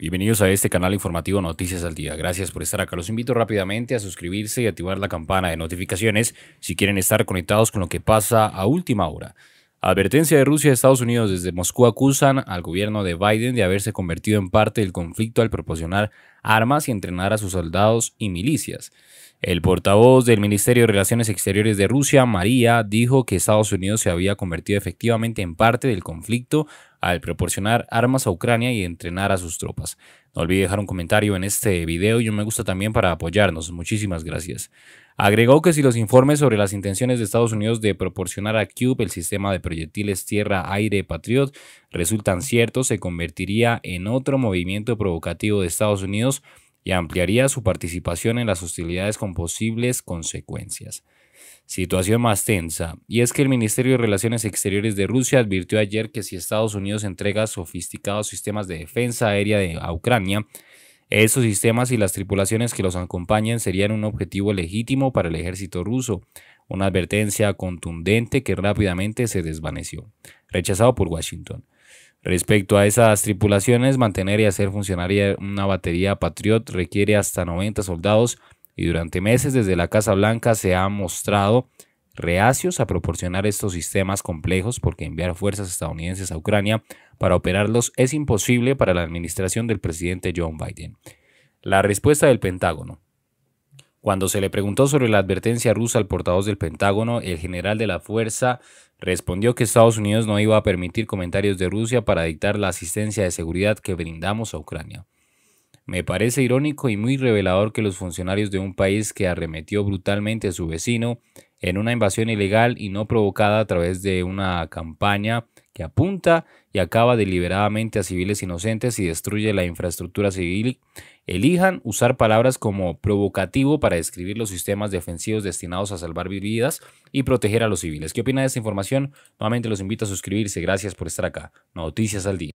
Bienvenidos a este canal informativo Noticias al Día. Gracias por estar acá. Los invito rápidamente a suscribirse y activar la campana de notificaciones si quieren estar conectados con lo que pasa a última hora. Advertencia de Rusia y Estados Unidos desde Moscú acusan al gobierno de Biden de haberse convertido en parte del conflicto al proporcionar armas y entrenar a sus soldados y milicias. El portavoz del Ministerio de Relaciones Exteriores de Rusia, María, dijo que Estados Unidos se había convertido efectivamente en parte del conflicto al proporcionar armas a Ucrania y entrenar a sus tropas. No olvide dejar un comentario en este video y un me gusta también para apoyarnos. Muchísimas gracias. Agregó que si los informes sobre las intenciones de Estados Unidos de proporcionar a Cube el sistema de proyectiles tierra-aire Patriot resultan ciertos, se convertiría en otro movimiento provocativo de Estados Unidos y ampliaría su participación en las hostilidades con posibles consecuencias. Situación más tensa, y es que el Ministerio de Relaciones Exteriores de Rusia advirtió ayer que si Estados Unidos entrega sofisticados sistemas de defensa aérea a Ucrania, esos sistemas y las tripulaciones que los acompañen serían un objetivo legítimo para el ejército ruso, una advertencia contundente que rápidamente se desvaneció, rechazado por Washington. Respecto a esas tripulaciones, mantener y hacer funcionar una batería Patriot requiere hasta 90 soldados y durante meses desde la Casa Blanca se ha mostrado reacios a proporcionar estos sistemas complejos porque enviar fuerzas estadounidenses a Ucrania para operarlos es imposible para la administración del presidente John Biden. La respuesta del Pentágono. Cuando se le preguntó sobre la advertencia rusa al portavoz del Pentágono, el general de la Fuerza respondió que Estados Unidos no iba a permitir comentarios de Rusia para dictar la asistencia de seguridad que brindamos a Ucrania. Me parece irónico y muy revelador que los funcionarios de un país que arremetió brutalmente a su vecino en una invasión ilegal y no provocada a través de una campaña que apunta y acaba deliberadamente a civiles inocentes y destruye la infraestructura civil, elijan usar palabras como provocativo para describir los sistemas defensivos destinados a salvar vidas y proteger a los civiles. ¿Qué opina de esta información? Nuevamente los invito a suscribirse. Gracias por estar acá. Noticias al día.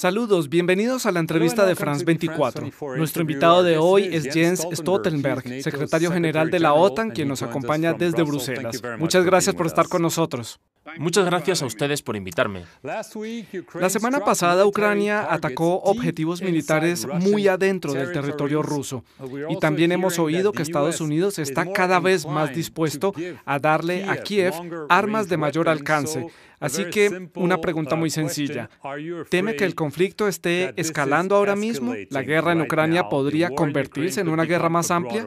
Saludos, bienvenidos a la entrevista de France 24. Nuestro invitado de hoy es Jens Stoltenberg, secretario general de la OTAN, quien nos acompaña desde Bruselas. Muchas gracias por estar con nosotros. Muchas gracias a ustedes por invitarme. La semana pasada Ucrania atacó objetivos militares muy adentro del territorio ruso y también hemos oído que Estados Unidos está cada vez más dispuesto a darle a Kiev armas de mayor alcance. Así que una pregunta muy uh, sencilla. ¿Teme que el conflicto esté escalando ahora mismo? ¿La guerra en Ucrania podría convertirse en una guerra más amplia?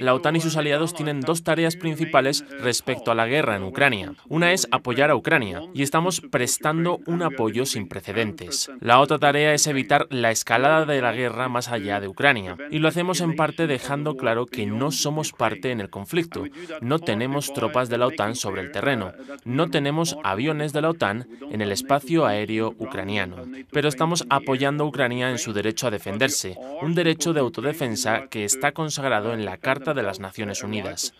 La OTAN y sus aliados tienen dos tareas principales respecto a la guerra en Ucrania. Una es apoyar a Ucrania, y estamos prestando un apoyo sin precedentes. La otra tarea es evitar la escalada de la guerra más allá de Ucrania, y lo hacemos en parte dejando claro que no somos parte en el conflicto, no tenemos tropas de la OTAN sobre el terreno, no tenemos aviones de la OTAN en el espacio aéreo ucraniano, pero estamos apoyando a Ucrania en su derecho a defenderse, un derecho de autodefensa que está consagrado en la Carta de las Naciones Unidas.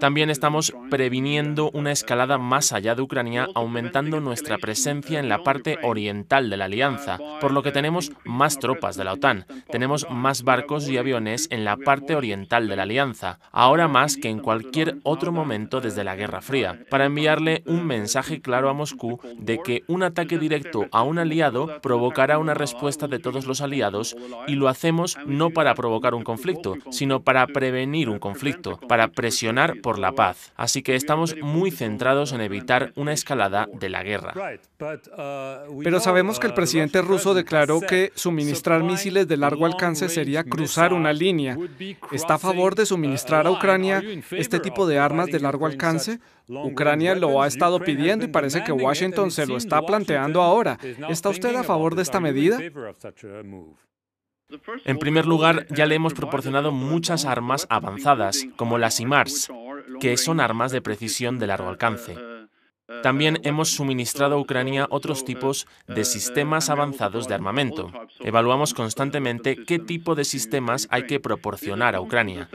También estamos previniendo una escalada más allá de Ucrania, aumentando nuestra presencia en la parte oriental de la alianza, por lo que tenemos más tropas de la OTAN, tenemos más barcos y aviones en la parte oriental de la alianza, ahora más que en cualquier otro momento desde la Guerra Fría, para enviarle un mensaje claro a Moscú de que un ataque directo a un aliado provocará una respuesta de todos los aliados y lo hacemos no para provocar un conflicto, sino para prevenir un conflicto, para presionar por la paz. Así que estamos muy centrados en evitar una escalada de la guerra. Pero sabemos que el presidente ruso declaró que suministrar misiles de largo alcance sería cruzar una línea. ¿Está a favor de suministrar a Ucrania este tipo de armas de largo alcance? Ucrania lo ha estado pidiendo y parece que Washington se lo está planteando ahora. ¿Está usted a favor de esta medida? En primer lugar, ya le hemos proporcionado muchas armas avanzadas, como las IMARS, que son armas de precisión de largo alcance. También hemos suministrado a Ucrania otros tipos de sistemas avanzados de armamento. Evaluamos constantemente qué tipo de sistemas hay que proporcionar a Ucrania.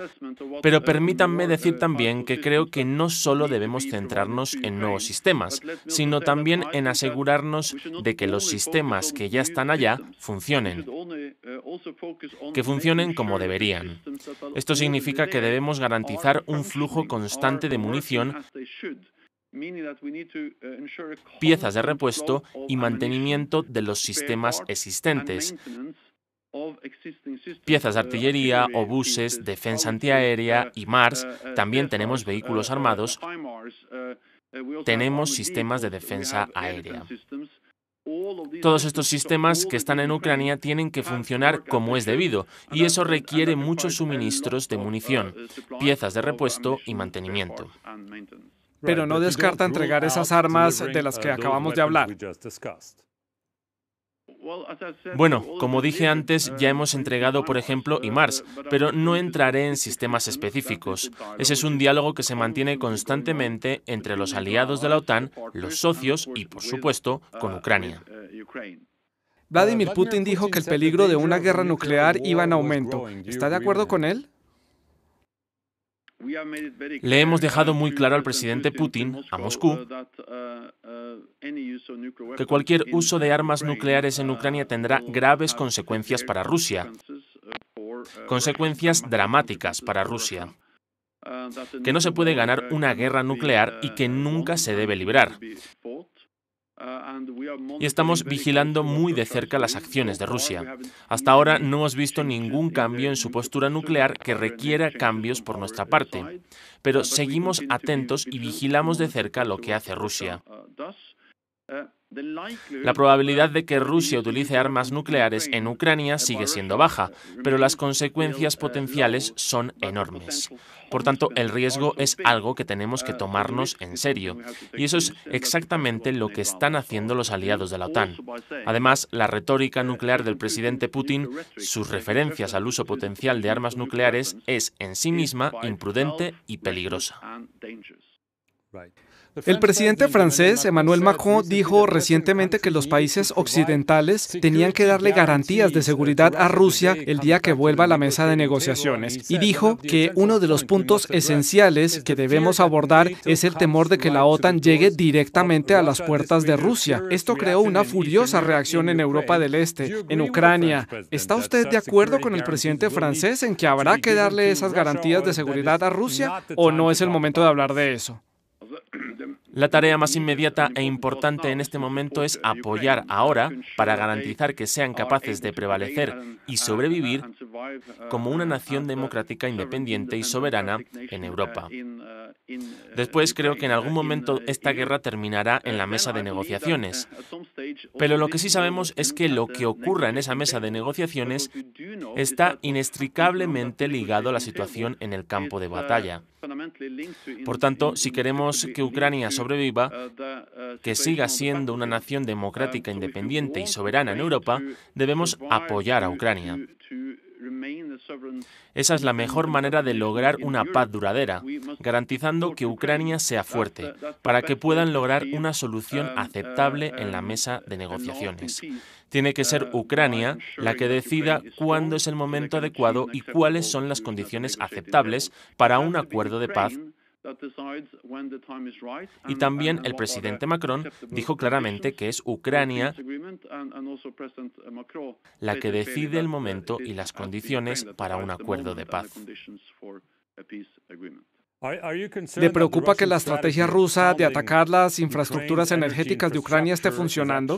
Pero permítanme decir también que creo que no solo debemos centrarnos en nuevos sistemas, sino también en asegurarnos de que los sistemas que ya están allá funcionen que funcionen como deberían. Esto significa que debemos garantizar un flujo constante de munición uh, piezas de repuesto y mantenimiento de los sistemas existentes, piezas de uh, artillería, obuses, defensa antiaérea y MARS, uh, también tenemos vehículos armados, tenemos sistemas de defensa aérea. Todos estos sistemas que están en Ucrania tienen que funcionar como es debido y eso requiere muchos suministros de munición, piezas de repuesto y mantenimiento. Pero no descarta entregar esas armas de las que acabamos de hablar. Bueno, como dije antes, ya hemos entregado, por ejemplo, IMARS, pero no entraré en sistemas específicos. Ese es un diálogo que se mantiene constantemente entre los aliados de la OTAN, los socios y, por supuesto, con Ucrania. Vladimir Putin dijo que el peligro de una guerra nuclear iba en aumento. ¿Está de acuerdo con él? Le hemos dejado muy claro al presidente Putin, a Moscú, que cualquier uso de armas nucleares en Ucrania tendrá uh, graves uh, consecuencias para Rusia, uh, consecuencias dramáticas para Rusia, que no se puede ganar una guerra nuclear y que nunca se debe librar. Y estamos vigilando muy de cerca las acciones de Rusia. Hasta ahora no hemos visto ningún cambio en su postura nuclear que requiera cambios por nuestra parte, pero seguimos atentos y vigilamos de cerca lo que hace Rusia. La probabilidad de que Rusia utilice armas nucleares en Ucrania sigue siendo baja, pero las consecuencias potenciales son enormes. Por tanto, el riesgo es algo que tenemos que tomarnos en serio, y eso es exactamente lo que están haciendo los aliados de la OTAN. Además, la retórica nuclear del presidente Putin, sus referencias al uso potencial de armas nucleares, es en sí misma imprudente y peligrosa. El presidente francés Emmanuel Macron dijo recientemente que los países occidentales tenían que darle garantías de seguridad a Rusia el día que vuelva a la mesa de negociaciones y dijo que uno de los puntos esenciales que debemos abordar es el temor de que la OTAN llegue directamente a las puertas de Rusia. Esto creó una furiosa reacción en Europa del Este, en Ucrania. ¿Está usted de acuerdo con el presidente francés en que habrá que darle esas garantías de seguridad a Rusia o no es el momento de hablar de eso? La tarea más inmediata e importante en este momento es apoyar ahora para garantizar que sean capaces de prevalecer y sobrevivir como una nación democrática independiente y soberana en Europa. Después creo que en algún momento esta guerra terminará en la mesa de negociaciones. Pero lo que sí sabemos es que lo que ocurra en esa mesa de negociaciones está inextricablemente ligado a la situación en el campo de batalla. Por tanto, si queremos que Ucrania sobreviva, que siga siendo una nación democrática, independiente y soberana en Europa, debemos apoyar a Ucrania. Esa es la mejor manera de lograr una paz duradera, garantizando que Ucrania sea fuerte, para que puedan lograr una solución aceptable en la mesa de negociaciones. Tiene que ser Ucrania la que decida cuándo es el momento adecuado y cuáles son las condiciones aceptables para un acuerdo de paz y también el presidente Macron dijo claramente que es Ucrania la que decide el momento y las condiciones para un acuerdo de paz. ¿Le preocupa que la estrategia rusa de atacar las infraestructuras energéticas de Ucrania esté funcionando?